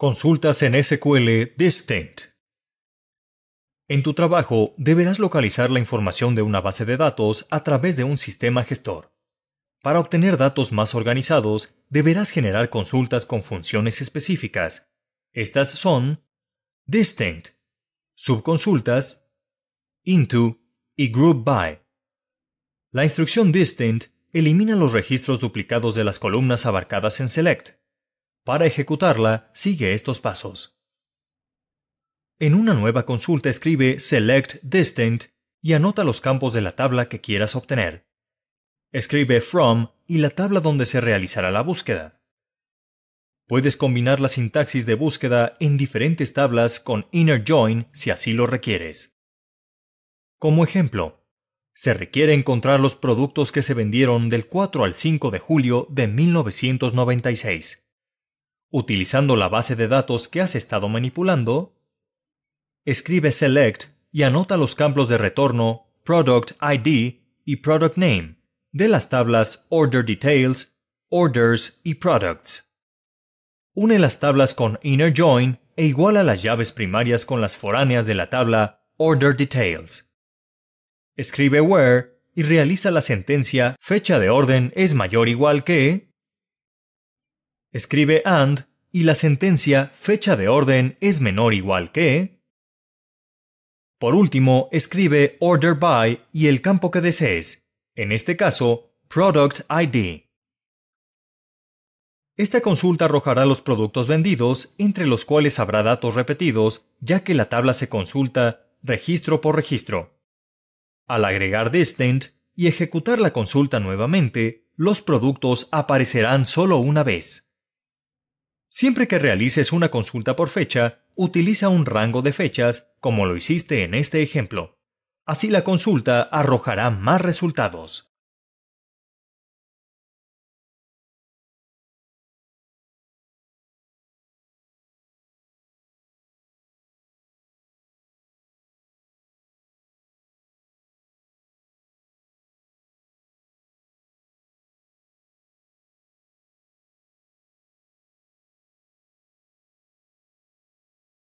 Consultas en SQL Distinct. En tu trabajo deberás localizar la información de una base de datos a través de un sistema gestor. Para obtener datos más organizados, deberás generar consultas con funciones específicas. Estas son Distinct, Subconsultas, Into y Group By. La instrucción Distinct elimina los registros duplicados de las columnas abarcadas en Select. Para ejecutarla, sigue estos pasos. En una nueva consulta escribe Select Distinct y anota los campos de la tabla que quieras obtener. Escribe From y la tabla donde se realizará la búsqueda. Puedes combinar la sintaxis de búsqueda en diferentes tablas con Inner Join si así lo requieres. Como ejemplo, se requiere encontrar los productos que se vendieron del 4 al 5 de julio de 1996. Utilizando la base de datos que has estado manipulando, escribe select y anota los campos de retorno product ID y product name de las tablas order details, orders y products. Une las tablas con inner join e iguala las llaves primarias con las foráneas de la tabla order details. Escribe where y realiza la sentencia fecha de orden es mayor o igual que escribe and y la sentencia fecha de orden es menor igual que. Por último, escribe order by y el campo que desees, en este caso, product ID. Esta consulta arrojará los productos vendidos, entre los cuales habrá datos repetidos, ya que la tabla se consulta registro por registro. Al agregar distinct y ejecutar la consulta nuevamente, los productos aparecerán solo una vez. Siempre que realices una consulta por fecha, utiliza un rango de fechas como lo hiciste en este ejemplo. Así la consulta arrojará más resultados.